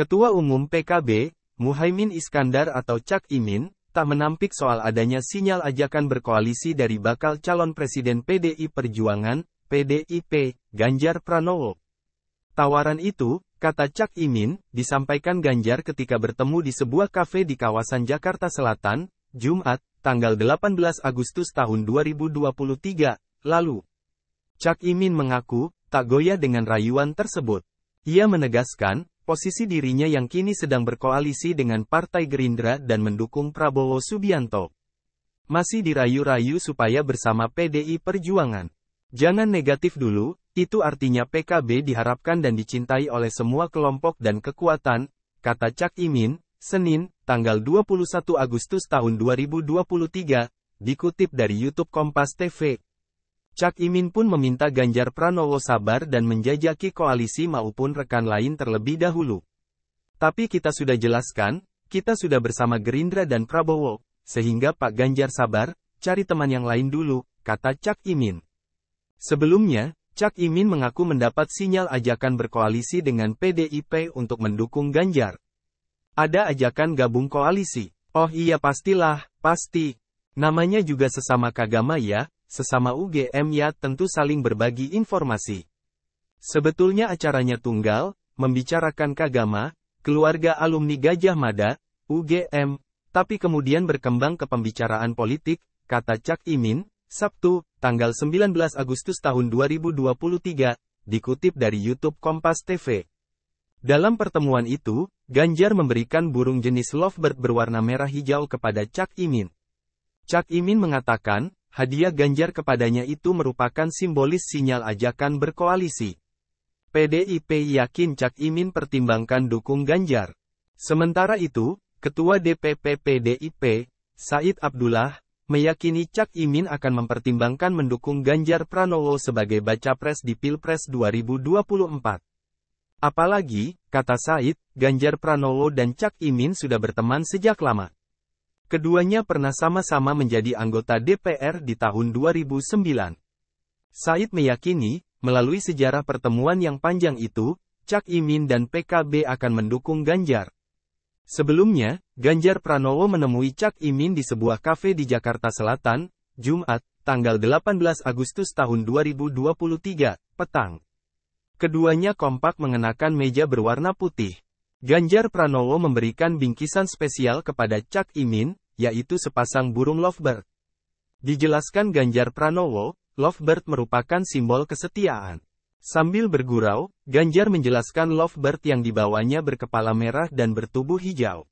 Ketua Umum PKB, Muhaimin Iskandar atau Cak Imin, tak menampik soal adanya sinyal ajakan berkoalisi dari bakal calon presiden PDI Perjuangan, PDIP, Ganjar Pranowo. Tawaran itu, kata Cak Imin, disampaikan Ganjar ketika bertemu di sebuah kafe di kawasan Jakarta Selatan, Jumat, tanggal 18 Agustus tahun 2023, lalu. Cak Imin mengaku, tak goyah dengan rayuan tersebut. Ia menegaskan, posisi dirinya yang kini sedang berkoalisi dengan Partai Gerindra dan mendukung Prabowo Subianto. Masih dirayu-rayu supaya bersama PDI Perjuangan. Jangan negatif dulu, itu artinya PKB diharapkan dan dicintai oleh semua kelompok dan kekuatan, kata Cak Imin, Senin, tanggal 21 Agustus tahun 2023, dikutip dari YouTube Kompas TV. Cak Imin pun meminta Ganjar Pranowo sabar dan menjajaki koalisi maupun rekan lain terlebih dahulu. Tapi kita sudah jelaskan, kita sudah bersama Gerindra dan Prabowo, sehingga Pak Ganjar sabar, cari teman yang lain dulu, kata Cak Imin. Sebelumnya, Cak Imin mengaku mendapat sinyal ajakan berkoalisi dengan PDIP untuk mendukung Ganjar. Ada ajakan gabung koalisi. Oh iya pastilah, pasti. Namanya juga sesama kagama ya, sesama UGM ya tentu saling berbagi informasi. Sebetulnya acaranya tunggal, membicarakan kagama, keluarga alumni Gajah Mada, UGM, tapi kemudian berkembang ke pembicaraan politik, kata Cak Imin, Sabtu, tanggal 19 Agustus tahun 2023, dikutip dari YouTube Kompas TV. Dalam pertemuan itu, Ganjar memberikan burung jenis lovebird berwarna merah hijau kepada Cak Imin. Cak Imin mengatakan, Hadiah Ganjar kepadanya itu merupakan simbolis sinyal ajakan berkoalisi. PDIP yakin Cak Imin pertimbangkan dukung Ganjar. Sementara itu, Ketua DPP PDIP, Said Abdullah, meyakini Cak Imin akan mempertimbangkan mendukung Ganjar Pranowo sebagai baca pres di Pilpres 2024. Apalagi, kata Said, Ganjar Pranowo dan Cak Imin sudah berteman sejak lama. Keduanya pernah sama-sama menjadi anggota DPR di tahun 2009. Said meyakini, melalui sejarah pertemuan yang panjang itu, Cak Imin dan PKB akan mendukung Ganjar. Sebelumnya, Ganjar Pranowo menemui Cak Imin di sebuah kafe di Jakarta Selatan, Jumat, tanggal 18 Agustus tahun 2023, petang. Keduanya kompak mengenakan meja berwarna putih. Ganjar Pranowo memberikan bingkisan spesial kepada Cak Imin, yaitu sepasang burung lovebird. Dijelaskan Ganjar Pranowo, lovebird merupakan simbol kesetiaan. Sambil bergurau, Ganjar menjelaskan lovebird yang dibawanya berkepala merah dan bertubuh hijau.